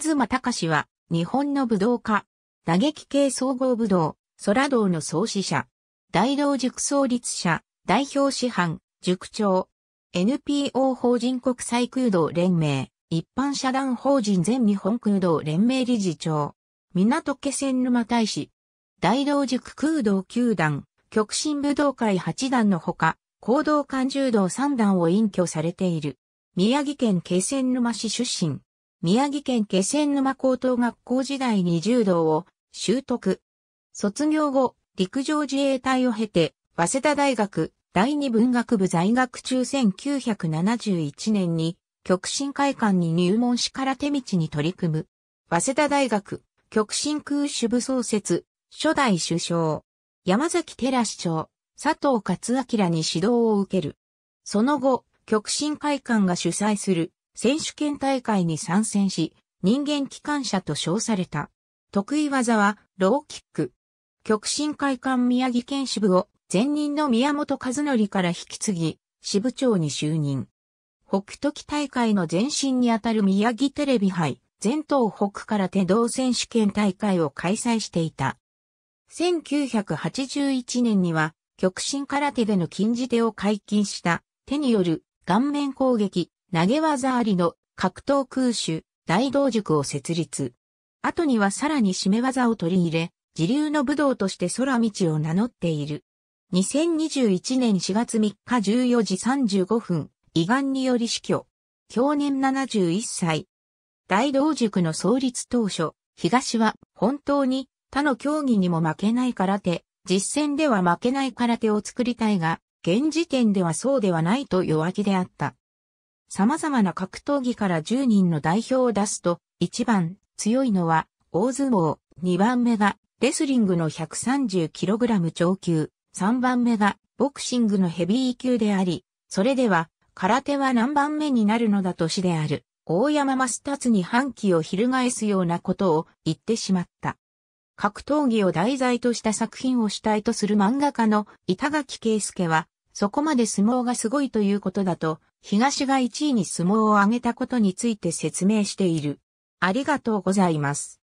東隆は、日本の武道家。打撃系総合武道、空道の創始者。大道塾創立者、代表師範、塾長。NPO 法人国際空洞連盟、一般社団法人全日本空洞連盟理事長。港気仙沼大使。大道塾空洞9段、極真武道会8段のほか、行動館柔道3段を隠居されている。宮城県気仙沼市出身。宮城県気仙沼高等学校時代に柔道を習得。卒業後、陸上自衛隊を経て、早稲田大学第二文学部在学中1971年に、極真会館に入門し空手道に取り組む。早稲田大学極真空主部創設、初代首相、山崎寺市長、佐藤勝明に指導を受ける。その後、極真会館が主催する選手権大会に参戦し、人間機関車と称された。得意技は、ローキック。極真会館宮城県支部を前任の宮本和則から引き継ぎ、支部長に就任。北時大会の前身にあたる宮城テレビ杯、全東北から手動選手権大会を開催していた。1981年には、極真空手での禁じ手を解禁した、手による顔面攻撃、投げ技ありの格闘空手、大道塾を設立。後にはさらに締め技を取り入れ、自流の武道として空道を名乗っている。2021年4月3日14時35分、胃がんにより死去。去年71歳。大道塾の創立当初、東は本当に他の競技にも負けない空手、実戦では負けない空手を作りたいが、現時点ではそうではないと弱気であった。様々な格闘技から10人の代表を出すと、1番強いのは大相撲、2番目がレスリングの 130kg 超級、3番目がボクシングのヘビー級であり、それでは空手は何番目になるのだとしである。大山タ達に反旗を翻すようなことを言ってしまった。格闘技を題材とした作品を主体とする漫画家の板垣圭介は、そこまで相撲がすごいということだと東が1位に相撲を挙げたことについて説明している。ありがとうございます。